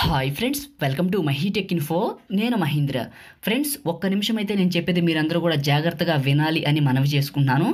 Hi friends welcome to Mahitech info నేను Mahindra friends ఒక్క నిమిషం అయితే నేను చెప్పేది మీరందరూ కూడా జాగ్రత్తగా వినాలి అని మనవి చేసుకుంటున్నాను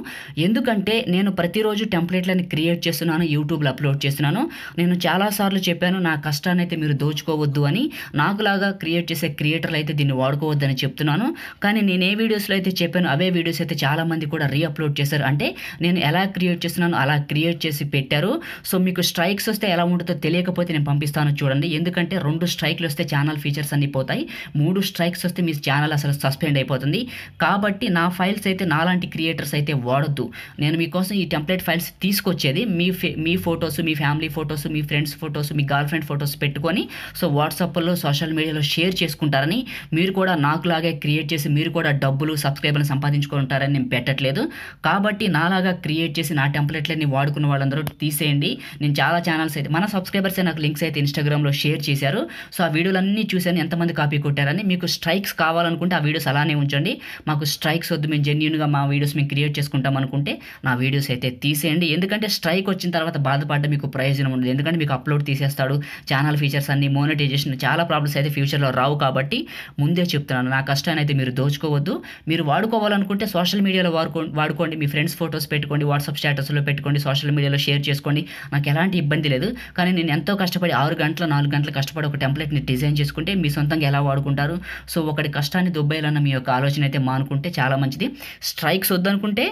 ఎందుకంటే నేను ప్రతిరోజు టెంప్లెట్లని క్రియేట్ చేస్తున్నాను యూట్యూబ్లో అప్లోడ్ చేస్తున్నాను నేను చాలాసార్లు చెప్పాను నా కష్టాన్ని అయితే మీరు దోచుకోవద్దు అని నాకులాగా క్రియేట్ చేసే క్రియేటర్లు అయితే దీన్ని వాడుకోవద్దని చెప్తున్నాను కానీ నేను ఏ వీడియోస్లో అయితే చెప్పాను అవే వీడియోస్ అయితే చాలామంది కూడా రీఅప్లోడ్ చేశారు అంటే నేను ఎలా క్రియేట్ చేస్తున్నానో అలా క్రియేట్ చేసి పెట్టారు సో మీకు స్ట్రైక్స్ వస్తే ఎలా ఉంటుందో తెలియకపోతే నేను పంపిస్తాను చూడండి ఎందుకంటే ఎందుకంటే రెండు స్ట్రైక్లు వస్తే ఛానల్ ఫీచర్స్ అన్నీ పోతాయి మూడు స్ట్రైక్స్ వస్తే మీ ఛానల్ అసలు సస్పెండ్ అయిపోతుంది కాబట్టి నా ఫైల్స్ అయితే నాలాంటి క్రియేటర్స్ అయితే వాడద్దు నేను మీకోసం ఈ టెంప్లెట్ ఫైల్స్ తీసుకొచ్చేది మీ మీ ఫొటోస్ మీ ఫ్యామిలీ ఫొటోస్ మీ ఫ్రెండ్స్ ఫొటోస్ మీ గర్ల్ ఫ్రెండ్ ఫొటోస్ పెట్టుకొని సో వాట్సాప్లో సోషల్ మీడియాలో షేర్ చేసుకుంటారని మీరు కూడా నాకులాగే క్రియేట్ చేసి మీరు కూడా డబ్బులు సబ్స్క్రైబర్లు సంపాదించుకుంటారని నేను పెట్టట్లేదు కాబట్టి నాలాగా క్రియేట్ చేసి నా టెంప్లెట్లన్నీ వాడుకున్న వాళ్ళందరూ తీసేయండి నేను చాలా ఛానల్స్ అయితే మన సబ్స్క్రైబర్స్ నాకు లింక్స్ అయితే ఇన్స్టాగ్రామ్లో షేర్ చేసి చేశారు సో ఆ వీడియోలన్నీ చూశాను ఎంతమంది కాపీ కొట్టారని మీకు స్ట్రైక్స్ కావాలనుకుంటే ఆ వీడియోస్ అలానే ఉంచండి మాకు స్ట్రైక్స్ వద్దు మేము జెన్యున్గా మా వీడియోస్ మేము క్రియేట్ చేసుకుంటాం అనుకుంటే నా వీడియోస్ అయితే తీసేయండి ఎందుకంటే స్ట్రైక్ వచ్చిన తర్వాత బాధపడ్డ మీకు ప్రయోజనం ఉండదు ఎందుకంటే మీకు అప్లోడ్ తీసేస్తాడు ఛానల్ ఫీచర్స్ అన్ని మోనిటైజేషన్ చాలా ప్రాబ్లమ్స్ అయితే ఫ్యూచర్లో రావు కాబట్టి ముందే చెప్తున్నాను నా కష్టాన్ని అయితే మీరు దోచుకోవద్దు మీరు వాడుకోవాలనుకుంటే సోషల్ మీడియాలో వాడుకో వాడుకోండి మీ ఫ్రెండ్స్ ఫొటోస్ పెట్టుకోండి వాట్సాప్ స్టేటస్లో పెట్టుకోండి సోషల్ మీడియాలో షేర్ చేసుకోండి నాకు ఎలాంటి ఇబ్బంది లేదు కానీ నేను ఎంతో కష్టపడి ఆరు గంటల నాలుగు గంటల కష్టపడి ఒక టెంప్లెట్ని డిజైన్ చేసుకుంటే మీ సొంతంగా ఎలా వాడుకుంటారు సో ఒకటి కష్టాన్ని దుబ్బేయాలన్న మీ యొక్క ఆలోచన అయితే మానుకుంటే చాలా మంచిది స్ట్రైక్స్ వద్దనుకుంటే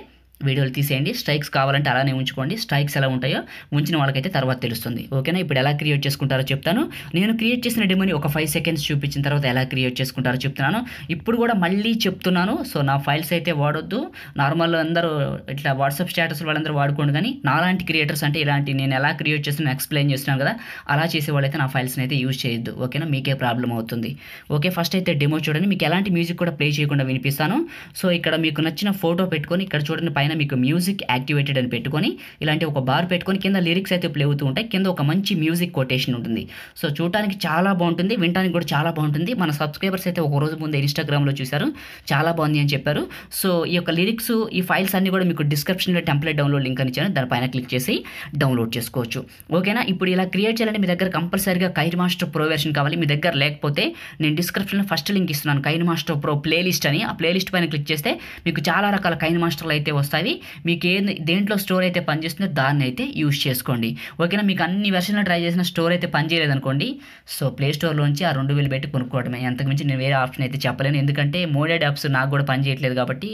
వీడియోలు తీసేయండి స్ట్రైక్స్ కావాలంటే అలానే ఉంచుకోండి స్ట్రైక్స్ ఎలా ఉంటాయో ఉంచిన వాళ్ళకైతే తర్వాత తెలుస్తుంది ఓకేనా ఇప్పుడు ఎలా క్రియేట్ చేసుకుంటారో చెప్తాను నేను క్రియేట్ చేసిన డెమోని ఒక ఫైవ్ సెకండ్స్ చూపించిన తర్వాత ఎలా క్రియేట్ చేసుకుంటారో చెప్తున్నాను ఇప్పుడు కూడా మళ్ళీ చెప్తున్నాను సో నా ఫైల్స్ అయితే వాడొద్దు నార్మల్ అందరూ ఇట్లా వాట్సాప్ స్టేటస్ వాళ్ళందరూ వాడుకోండి కానీ నాలాంటి క్రియేటర్స్ అంటే ఇలాంటి నేను ఎలా క్రియేట్ చేసిన ఎక్స్ప్లెయిన్ చేస్తున్నాను కదా అలా చేసే వాళ్ళైతే నా ఫైల్స్ని అయితే యూజ్ చేయొద్దు ఓకేనా మీకే ప్రాబ్లం అవుతుంది ఓకే ఫస్ట్ అయితే డెమో చూడండి మీకు ఎలాంటి మ్యూజిక్ కూడా ప్లే చేయకుండా వినిపిస్తాను సో ఇక్కడ మీకు నచ్చిన ఫోటో పెట్టుకొని ఇక్కడ చూడండి పైన పైన మీకు మ్యూజిక్ యాక్టివేటెడ్ అని పెట్టుకొని ఇలాంటి ఒక బార్ పెట్టుకొని కింద లిరిక్స్ అయితే ప్లే అవుతూ ఉంటాయి కింద ఒక మంచి మ్యూజిక్ కొటేషన్ ఉంటుంది సో చూడటానికి చాలా బాగుంటుంది వినడానికి కూడా చాలా బాగుంటుంది మన సబ్స్క్రైబర్స్ అయితే ఒక రోజు ముందే ఇన్స్టాగ్రామ్లో చూశారు చాలా బాగుంది అని చెప్పారు సో ఈ యొక్క లిరిక్స్ ఈ ఫైల్స్ అన్ని కూడా మీకు డిస్క్రిప్షన్లో టెంప్లెట్ డౌన్లోడ్ లింక్ అని ఇచ్చాను దానిపైన క్లిక్ చేసి డౌన్లోడ్ చేసుకోవచ్చు ఓకేనా ఇప్పుడు ఇలా క్రియేట్ చేయాలంటే మీ దగ్గర కంపల్సరీగా కైర్ మాస్టర్ ప్రో వెర్షన్ కావాలి మీ దగ్గర లేకపోతే నేను డిస్క్రిప్షన్లో ఫస్ట్ లింక్ ఇస్తున్నాను కైన్ మాస్టర్ ప్రో ప్లేలిస్ట్ అని ఆ ప్లేలిస్ట్ పైన క్లిక్ చేస్తే మీకు చాలా రకాల కైన్ మాస్టర్లు అయితే వస్తాయి ఉంటుంది మీకు ఏ దేంట్లో స్టోర్ అయితే పనిచేస్తుందో దాన్ని అయితే యూస్ చేసుకోండి ఓకేనా మీకు అన్ని వెర్షన్లు ట్రై చేసిన స్టోర్ అయితే పనిచేయలేదు అనుకోండి సో ప్లే స్టోర్లోంచి ఆ రెండు వేలు పెట్టి కొనుక్కోవడమే అంతకుమించి నేను వేరే ఆప్షన్ అయితే చెప్పలేను ఎందుకంటే మోడెడ్ యాప్స్ నాకు కూడా పనిచేయట్లేదు కాబట్టి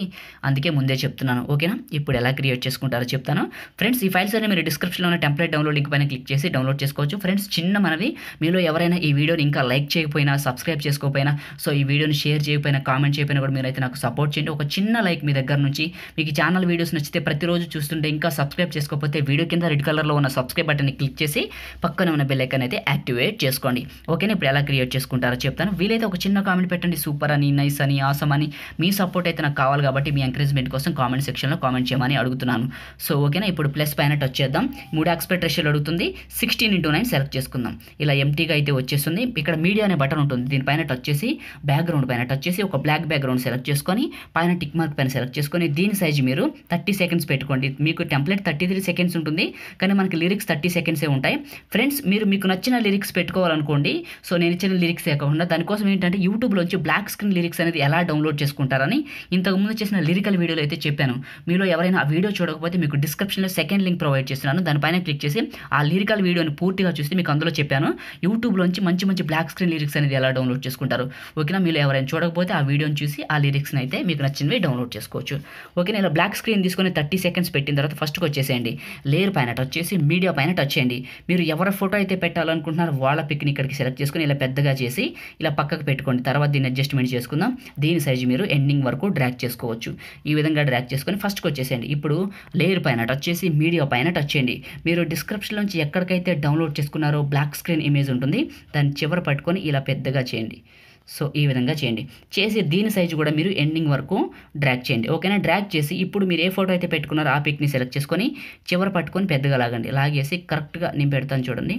అందుకే ముందే చెప్తున్నాను ఓకేనా ఇప్పుడు ఎలా క్రియేట్ చేసుకుంటారో చెప్తాను ఫ్రెండ్స్ ఈ ఫైల్స్ అనేది మీరు డిస్క్రిప్షన్లో ఉన్న టెంప్లెట్ డౌన్లోడ్ లింక్ పైన క్లిక్ చేసి డౌన్లోడ్ చేసుకోవచ్చు ఫ్రెండ్స్ చిన్న మనవి మీలో ఎవరైనా ఈ వీడియోని ఇంకా లైక్ చేయకపోయినా సబ్స్క్రైబ్ చేసుకోకపోయినా సో ఈ వీడియోని షేర్ చేయకపోయినా కామెంట్ చేయకపోయినా కూడా మీరు అయితే నాకు సపోర్ట్ చేయండి ఒక చిన్న లైక్ మీ దగ్గర నుంచి మీకు ఛానల్ వీడియో వీడియోస్ నచ్చితే ప్రతిరోజు చూస్తుంటే ఇంకా సబ్స్క్రైబ్ చేసుకోకపోతే వీడియో కింద రెడ్ కలర్లో ఉన్న సబ్స్క్రైబ్ బటన్ని క్లిక్ చేసి పక్కన ఉన్న బెల్ ఐకన్ అయితే యాక్టివేట్ చేసుకోండి ఓకేనా ఇప్పుడు ఎలా క్రియేట్ చేసుకుంటారో చెప్తాను వీలైతే ఒక చిన్న కామెంట్ పెట్టండి సూపర్ అని నైస్ అని ఆసమ్ అని మీ సపోర్ట్ అయితే నాకు కావాలి కాబట్టి మీ ఎంకరేజ్మెంట్ కోసం కామెంట్ సెక్షన్లో కామెంట్ చేయమని అడుగుతున్నాను సో ఓకేనా ఇప్పుడు ప్లస్ పైన టచ్ చేద్దాం మూడు ఆక్స్పెక్ట్ రేషియోలు అడుగుతుంది సిక్స్టీన్ ఇంటూ నైన్ సెలెక్ట్ చేసుకుందాం ఇలా ఎంటీగా అయితే వచ్చేస్తుంది ఇక్కడ మీడియా అనే బటన్ ఉంటుంది దీనిపైన టచ్ చేసి బ్యాక్గ్రౌండ్ పైన టచ్ చేసి ఒక బ్లాక్ బ్యాక్గ్రౌండ్ సెలెక్ట్ చేసుకొని పైన టిక్ మార్క్ పైన సెలెక్ట్ చేసుకొని దీని సైజ్ మీరు థర్టీ సెకండ్స్ పెట్టుకోండి మీకు టెంప్లెట్ థర్టీ త్రీ సెకండ్స్ ఉంటుంది కానీ మనకి లిరిక్స్ థర్టీ సెకండ్సే ఉంటాయి ఫ్రెండ్స్ మీరు మీకు నచ్చిన లిరిక్స్ పెట్టుకోవాలనుకోండి సో నేను ఇచ్చిన లిరిక్స్ కాకుండా దానికోసం ఏంటంటే యూట్యూబ్లోంచి బ్లాక్ స్క్రీన్ లిరిక్స్ అనేది ఎలా డౌన్లోడ్ చేసుకుంటారని ఇంతకుముందు చేసిన లిరికల్ వీడియోలో అయితే చెప్పాను మీలో ఎవరైనా ఆ వీడియో చూడకపోతే మీకు డిస్క్రిప్షన్లో సెకండ్ లింక్ ప్రొవైడ్ చేస్తున్నాను దానిపైన క్లిక్ చేసి ఆ లిరికల్ వీడియోని పూర్తిగా చూస్తే మీకు అందులో చెప్పాను యూట్యూబ్లో నుంచి మంచి మంచి బ్లాక్ స్క్రీన్ లిరిక్స్ అనేది ఎలా డౌన్లోడ్ చేసుకుంటారు ఓకేనా మీరు ఎవరైనా చూడకపోతే ఆ వీడియోని చూసి ఆ లిరిక్స్ని అయితే మీకు నచ్చినవి డౌన్లోడ్ చేసుకోవచ్చు ఓకే నేను బ్లాక్ స్క్రీన్ స్క్రీన్ తీసుకొని థర్టీ సెకండ్స్ పెట్టిన తర్వాత ఫస్ట్కి వచ్చేసేయండి లేయర్ పైన టచ్ చేసి మీడియా పైన టచ్ చేయండి మీరు ఎవరి ఫోటో అయితే పెట్టాలనుకుంటున్నారో వాళ్ళ పిక్ని ఇక్కడికి సెలెక్ట్ చేసుకుని ఇలా పెద్దగా చేసి ఇలా పక్కకు పెట్టుకోండి తర్వాత దీన్ని అడ్జస్ట్మెంట్ చేసుకుందాం దీని సైజు మీరు ఎండింగ్ వరకు డ్రాక్ చేసుకోవచ్చు ఈ విధంగా డ్రాక్ చేసుకొని ఫస్ట్కి వచ్చేసేయండి ఇప్పుడు లేయర్ పైన టచ్ చేసి మీడియా పైన టచ్ చేయండి మీరు డిస్క్రిప్షన్ నుంచి ఎక్కడికైతే డౌన్లోడ్ చేసుకున్నారో బ్లాక్ స్క్రీన్ ఇమేజ్ ఉంటుంది దాన్ని చివర పట్టుకొని ఇలా పెద్దగా చేయండి సో ఈ విధంగా చేయండి చేసి దీని సైజు కూడా మీరు ఎండింగ్ వరకు డ్రాక్ చేయండి ఓకేనా డ్రాక్ చేసి ఇప్పుడు మీరు ఏ ఫోటో అయితే పెట్టుకున్నారో ఆ పిక్ని సెలెక్ట్ చేసుకొని చివర పట్టుకొని పెద్దగా లాగండి లాగేసి కరెక్ట్గా నేను పెడతాను చూడండి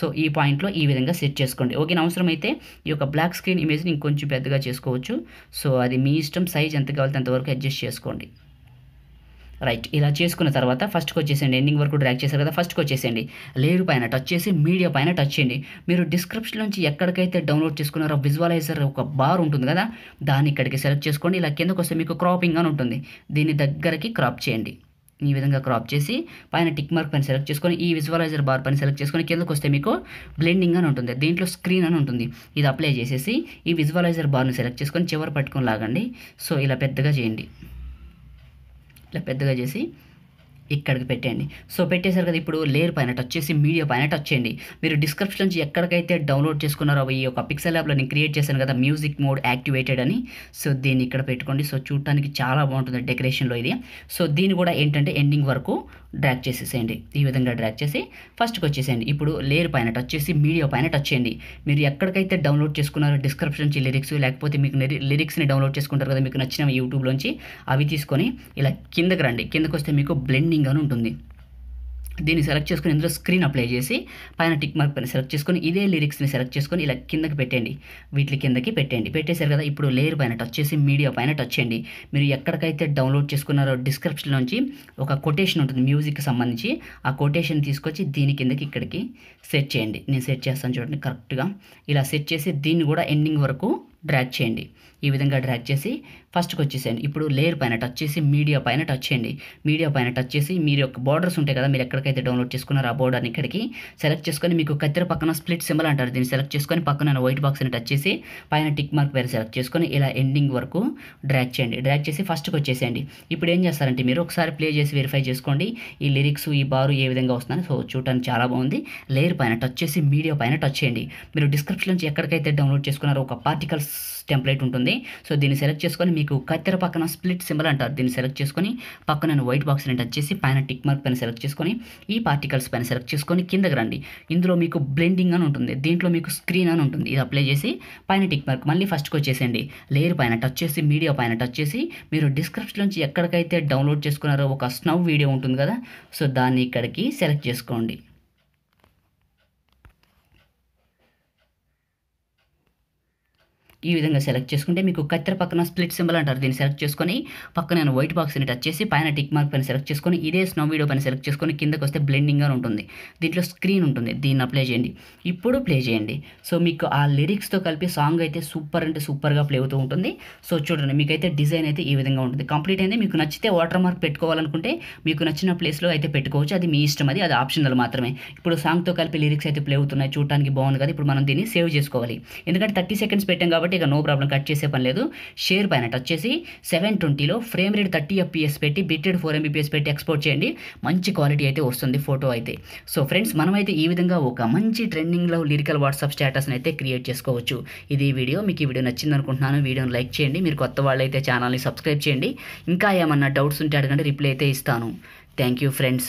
సో ఈ పాయింట్లో ఈ విధంగా సెట్ చేసుకోండి ఓకే అవసరమైతే ఈ యొక్క బ్లాక్ స్క్రీన్ ఇమేజ్ని ఇంకొంచెం పెద్దగా చేసుకోవచ్చు సో అది మీ ఇష్టం సైజ్ ఎంత కావాలంటే అంతవరకు అడ్జస్ట్ చేసుకోండి రైట్ ఇలా చేసుకున్న తర్వాత ఫస్ట్కి వచ్చేసేయండి ఎండింగ్ వరకు డ్రాక్ చేశారు కదా ఫస్ట్కి వచ్చేసేయండి లేరు పైన టచ్ చేసి మీడియా పైన టచ్ చేయండి మీరు డిస్క్రిప్షన్ నుంచి ఎక్కడికైతే డౌన్లోడ్ చేసుకున్నారో విజువలైజర్ ఒక బార్ ఉంటుంది కదా దాన్ని ఇక్కడికి సెలెక్ట్ చేసుకోండి ఇలా కిందకు వస్తే మీకు క్రాపింగ్ అని ఉంటుంది దీని దగ్గరికి క్రాప్ చేయండి ఈ విధంగా క్రాప్ చేసి పైన టిక్ మార్క్ పైన సెలెక్ట్ చేసుకొని ఈ విజువలైజర్ బార్ పైన సెలెక్ట్ చేసుకొని కిందకు వస్తే మీకు బ్లెండింగ్ అని ఉంటుంది దీంట్లో స్క్రీన్ అని ఉంటుంది ఇది అప్లై చేసేసి ఈ విజువలైజర్ బార్ను సెలెక్ట్ చేసుకొని చివరి పట్టుకొని లాగండి సో ఇలా పెద్దగా చేయండి la pet de Jessie. ఇక్కడికి పెట్టండి సో పెట్టేశారు కదా ఇప్పుడు లేయర్ పైన టచ్ చేసి మీడియా పైన టచ్ చేయండి మీరు డిస్క్రిప్షన్ నుంచి ఎక్కడికైతే డౌన్లోడ్ చేసుకున్నారో ఈ యొక్క పిక్సెల్ యాప్లో నేను క్రియేట్ చేశాను కదా మ్యూజిక్ మోడ్ యాక్టివేటెడ్ అని సో దీన్ని ఇక్కడ పెట్టుకోండి సో చూడటానికి చాలా బాగుంటుంది డెకరేషన్లో ఇది సో దీన్ని కూడా ఏంటంటే ఎండింగ్ వరకు డ్రాక్ చేసేసేయండి ఈ విధంగా డ్రాక్ చేసి ఫస్ట్కి వచ్చేసేయండి ఇప్పుడు లేయర్ పైన టచ్ చేసి మీడియా పైన టచ్ చేయండి మీరు ఎక్కడికైతే డౌన్లోడ్ చేసుకున్నారో డిస్క్రిప్షన్ నుంచి లిరిక్స్ లేకపోతే మీకు లిరిక్స్ని డౌన్లోడ్ చేసుకుంటారు కదా మీకు నచ్చిన యూట్యూబ్లోంచి అవి తీసుకొని ఇలా కిందకి రండి కిందకు వస్తే మీకు బ్లెండింగ్ ఎండింగ్ అని ఉంటుంది దీన్ని సెలెక్ట్ చేసుకుని ఇందులో స్క్రీన్ అప్లై చేసి పైన టిక్ మార్క్ పైన సెలెక్ట్ చేసుకొని ఇదే లిరిక్స్ని సెలెక్ట్ చేసుకొని ఇలా కిందకి పెట్టండి వీటి కిందకి పెట్టండి పెట్టేశారు కదా ఇప్పుడు లేయర్ పైన టచ్ చేసి మీడియా పైన టచ్ చేయండి మీరు ఎక్కడికైతే డౌన్లోడ్ చేసుకున్నారో డిస్క్రిప్షన్ నుంచి ఒక కొటేషన్ ఉంటుంది మ్యూజిక్కి సంబంధించి ఆ కొటేషన్ తీసుకొచ్చి దీని కిందకి ఇక్కడికి సెట్ చేయండి నేను సెట్ చేస్తాను చూడండి కరెక్ట్గా ఇలా సెట్ చేసి దీన్ని కూడా ఎండింగ్ వరకు డ్రాక్ చేయండి ఈ విధంగా డ్రాగ్ చేసి ఫస్ట్కి వచ్చేసేయండి ఇప్పుడు లేయర్ పైన టచ్ చేసి మీడియా పైన టచ్ చేయండి మీడియా పైన టచ్ చేసి మీరు యొక్క బార్డర్స్ ఉంటాయి కదా మీరు ఎక్కడికైతే డౌన్లోడ్ చేసుకున్నారో ఆ బోర్డర్ని ఇక్కడికి సెలెక్ట్ చేసుకొని మీకు కత్తిర పక్కన స్ప్లిట్ సింబల్ అంటారు దీన్ని సెలెక్ట్ చేసుకొని పక్కన వైట్ బాక్స్ని టచ్ చేసి పైన టిక్ మార్క్ పేరు సెలెక్ట్ చేసుకొని ఇలా ఎండింగ్ వరకు డ్రాగ్ చేయండి డ్రాగ్ చేసి ఫస్ట్కి వచ్చేసేయండి ఇప్పుడు ఏం చేస్తారంటే మీరు ఒకసారి ప్లే చేసి వెరిఫై చేసుకోండి ఈ లిరిక్స్ ఈ బారు ఏ విధంగా వస్తుందని సో చూడటానికి చాలా బాగుంది లేయర్ పైన టచ్ చేసి మీడియా పైన టచ్ చేయండి మీరు డిస్క్రిప్షన్ నుంచి ఎక్కడికైతే డౌన్లోడ్ చేసుకున్నారో ఒక పార్టికల్స్ టెంప్లెట్ ఉంటుంది ఉంటుంది సో దీన్ని సెలెక్ట్ చేసుకొని మీకు కత్తెర పక్కన స్ప్లిట్ సింబల్ అంటారు దీన్ని సెలెక్ట్ చేసుకొని పక్కన నేను వైట్ బాక్స్ని టచ్ చేసి పైన టిక్ మార్క్ పైన సెలెక్ట్ చేసుకొని ఈ పార్టికల్స్ పైన సెలెక్ట్ చేసుకొని కిందకి రండి ఇందులో మీకు బ్లెండింగ్ అని ఉంటుంది దీంట్లో మీకు స్క్రీన్ అని ఉంటుంది ఇది అప్లై చేసి పైన టిక్ మార్క్ మళ్ళీ ఫస్ట్కి వచ్చేసేయండి లేయర్ పైన టచ్ చేసి మీడియా పైన టచ్ చేసి మీరు డిస్క్రిప్షన్ నుంచి ఎక్కడికైతే డౌన్లోడ్ చేసుకున్నారో ఒక స్నవ్ వీడియో ఉంటుంది కదా సో దాన్ని ఇక్కడికి సెలెక్ట్ చేసుకోండి ఈ విధంగా సెలెక్ట్ చేసుకుంటే మీకు కత్తెర పక్కన స్ప్లిట్ సింబల్ అంటారు దీన్ని సెలెక్ట్ చేసుకొని పక్కన నేను వైట్ బాక్స్ని టచ్ చేసి పైన టిక్ మార్క్ పైన సెలెక్ట్ చేసుకొని ఇదే స్నో వీడియో పైన సెలెక్ట్ చేసుకొని కిందకు వస్తే బ్లెండింగ్గా ఉంటుంది దీంట్లో స్క్రీన్ ఉంటుంది దీన్ని అప్లై చేయండి ఇప్పుడు ప్లే చేయండి సో మీకు ఆ లిరిక్స్తో కలిపి సాంగ్ అయితే సూపర్ అంటే సూపర్గా ప్లే అవుతూ ఉంటుంది సో చూడండి మీకైతే డిజైన్ అయితే ఈ విధంగా ఉంటుంది కంప్లీట్ అయింది మీకు నచ్చితే వాటర్ మార్క్ పెట్టుకోవాలనుకుంటే మీకు నచ్చిన ప్లేస్లో అయితే పెట్టుకోవచ్చు అది మీ ఇష్టం అది అది ఆప్షనల్ మాత్రమే ఇప్పుడు సాంగ్తో కలిపి లిరిక్స్ అయితే ప్లే అవుతున్నాయి చూడటానికి బాగుంది కదా ఇప్పుడు మనం దీన్ని సేవ్ చేసుకోవాలి ఎందుకంటే థర్టీ సెకండ్స్ పెట్టాం కాబట్టి ఇక నో ప్రాబ్లం కట్ చేసే పని లేదు షేర్ పైన టచ్ చేసి సెవెన్ ట్వంటీలో ఫ్రేమ్ రేట్ థర్టీ ఎఫ్పిఎస్ పెట్టి బిటెడ్ ఫోర్ ఎంబీపీఎస్ పెట్టి ఎక్స్పోర్ట్ చేయండి మంచి క్వాలిటీ అయితే వస్తుంది ఫోటో అయితే సో ఫ్రెండ్స్ మనమైతే ఈ విధంగా ఒక మంచి ట్రెండింగ్లో లిరికల్ వాట్సాప్ స్టేటస్ని అయితే క్రియేట్ చేసుకోవచ్చు ఇది వీడియో మీకు ఈ వీడియో నచ్చింది అనుకుంటున్నాను వీడియోని లైక్ చేయండి మీరు కొత్త వాళ్ళైతే ఛానల్ని సబ్స్క్రైబ్ చేయండి ఇంకా ఏమన్నా డౌట్స్ ఉంటే అడగండి రిప్లై అయితే ఇస్తాను థ్యాంక్ యూ ఫ్రెండ్స్